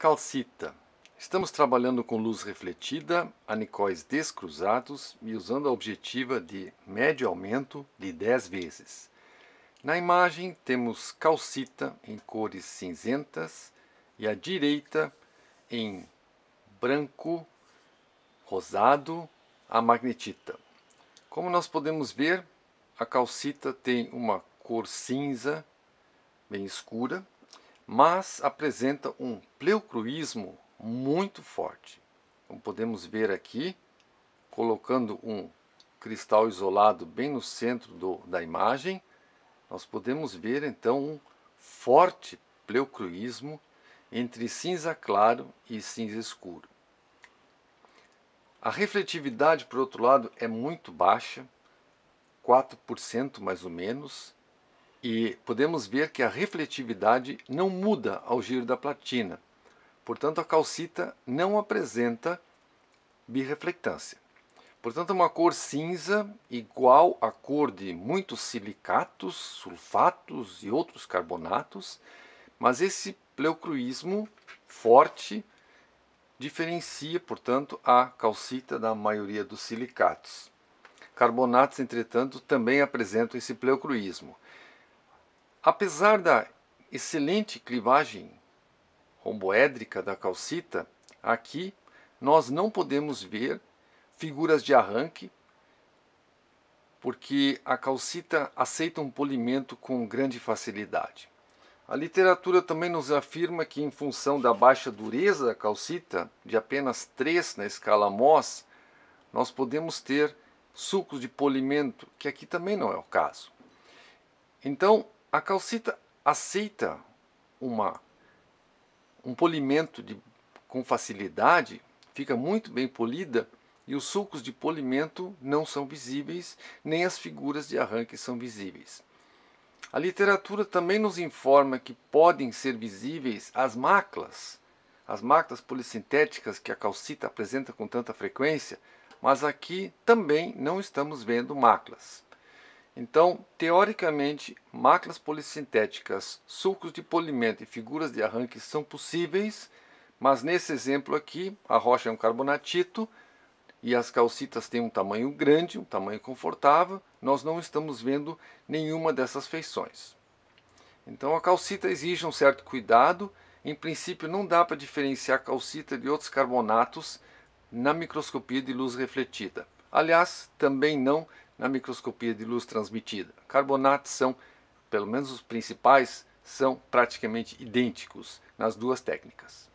Calcita. Estamos trabalhando com luz refletida, anicóis descruzados e usando a objetiva de médio aumento de 10 vezes. Na imagem temos calcita em cores cinzentas e à direita em branco, rosado, a magnetita. Como nós podemos ver, a calcita tem uma cor cinza bem escura mas apresenta um pleucroísmo muito forte. Como podemos ver aqui, colocando um cristal isolado bem no centro do, da imagem, nós podemos ver então um forte pleucroísmo entre cinza claro e cinza escuro. A refletividade, por outro lado, é muito baixa, 4% mais ou menos, e podemos ver que a refletividade não muda ao giro da platina. Portanto, a calcita não apresenta birreflectância. Portanto, uma cor cinza igual à cor de muitos silicatos, sulfatos e outros carbonatos, mas esse pleucroísmo forte diferencia, portanto, a calcita da maioria dos silicatos. Carbonatos, entretanto, também apresentam esse pleucroísmo. Apesar da excelente clivagem romboédrica da calcita, aqui nós não podemos ver figuras de arranque, porque a calcita aceita um polimento com grande facilidade. A literatura também nos afirma que, em função da baixa dureza da calcita, de apenas 3 na escala MOS, nós podemos ter sucos de polimento, que aqui também não é o caso. Então, a calcita aceita uma, um polimento de, com facilidade, fica muito bem polida e os sulcos de polimento não são visíveis, nem as figuras de arranque são visíveis. A literatura também nos informa que podem ser visíveis as maclas, as maclas polissintéticas que a calcita apresenta com tanta frequência, mas aqui também não estamos vendo maclas. Então, teoricamente, máquinas polissintéticas, sulcos de polimento e figuras de arranque são possíveis, mas nesse exemplo aqui, a rocha é um carbonatito e as calcitas têm um tamanho grande, um tamanho confortável, nós não estamos vendo nenhuma dessas feições. Então, a calcita exige um certo cuidado, em princípio não dá para diferenciar a calcita de outros carbonatos na microscopia de luz refletida. Aliás, também não na microscopia de luz transmitida. Carbonatos são, pelo menos os principais, são praticamente idênticos nas duas técnicas.